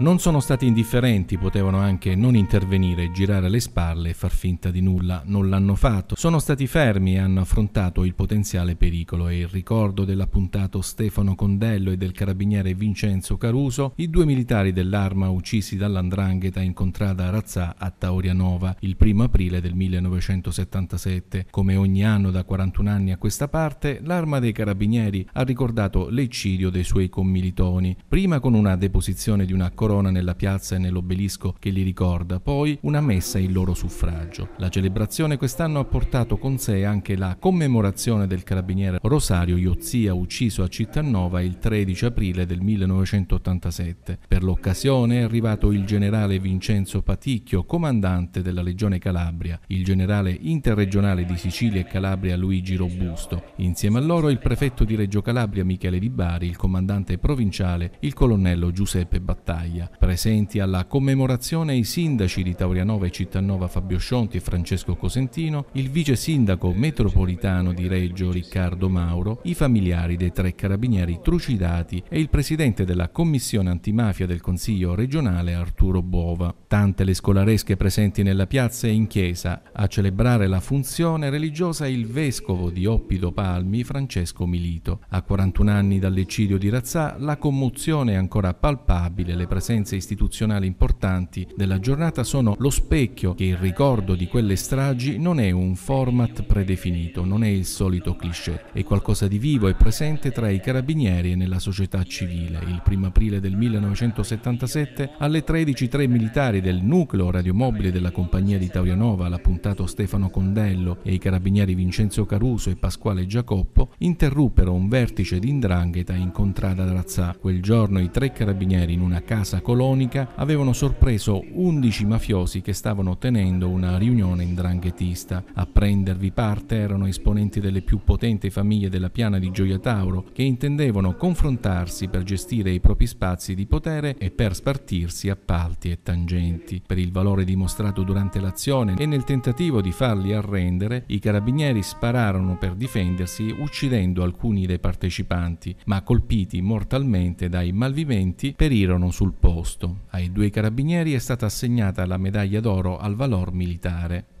Non sono stati indifferenti, potevano anche non intervenire, girare le spalle e far finta di nulla, non l'hanno fatto. Sono stati fermi e hanno affrontato il potenziale pericolo e il ricordo dell'appuntato Stefano Condello e del carabiniere Vincenzo Caruso, i due militari dell'arma uccisi dall'andrangheta incontrata a Razzà a Taurianova il 1 aprile del 1977. Come ogni anno da 41 anni a questa parte, l'arma dei carabinieri ha ricordato l'eccidio dei suoi commilitoni, prima con una deposizione di una corona corona nella piazza e nell'obelisco che li ricorda, poi una messa in loro suffragio. La celebrazione quest'anno ha portato con sé anche la commemorazione del carabiniere Rosario Iozia ucciso a Cittanova il 13 aprile del 1987. Per l'occasione è arrivato il generale Vincenzo Paticchio, comandante della Legione Calabria, il generale interregionale di Sicilia e Calabria Luigi Robusto. Insieme a loro il prefetto di Reggio Calabria Michele Di Bari, il comandante provinciale, il colonnello Giuseppe Battaglia. Italia. Presenti alla commemorazione i sindaci di Taurianova e Cittanova Fabio Scionti e Francesco Cosentino, il vice sindaco metropolitano di Reggio Riccardo Mauro, i familiari dei tre carabinieri trucidati e il presidente della commissione antimafia del Consiglio regionale Arturo Bova. Tante le scolaresche presenti nella piazza e in chiesa. A celebrare la funzione religiosa il vescovo di Oppido Palmi Francesco Milito. A 41 anni dall'eccidio di Razzà la commozione è ancora palpabile, le presenze presenze istituzionali importanti della giornata sono lo specchio che il ricordo di quelle stragi non è un format predefinito, non è il solito cliché, è qualcosa di vivo e presente tra i carabinieri e nella società civile. Il 1 aprile del 1977 alle 13 tre militari del nucleo radiomobile della compagnia di Taurianova, l'appuntato Stefano Condello e i carabinieri Vincenzo Caruso e Pasquale Giacoppo interruppero un vertice di indrangheta in contrada d'Arazà. Quel giorno i tre carabinieri in una casa violenza colonica avevano sorpreso 11 mafiosi che stavano tenendo una riunione indranghetista. A prendervi parte erano esponenti delle più potenti famiglie della piana di Gioia Tauro che intendevano confrontarsi per gestire i propri spazi di potere e per spartirsi appalti e tangenti. Per il valore dimostrato durante l'azione e nel tentativo di farli arrendere, i carabinieri spararono per difendersi uccidendo alcuni dei partecipanti, ma colpiti mortalmente dai malviventi perirono sul posto. Ai due carabinieri è stata assegnata la medaglia d'oro al valor militare.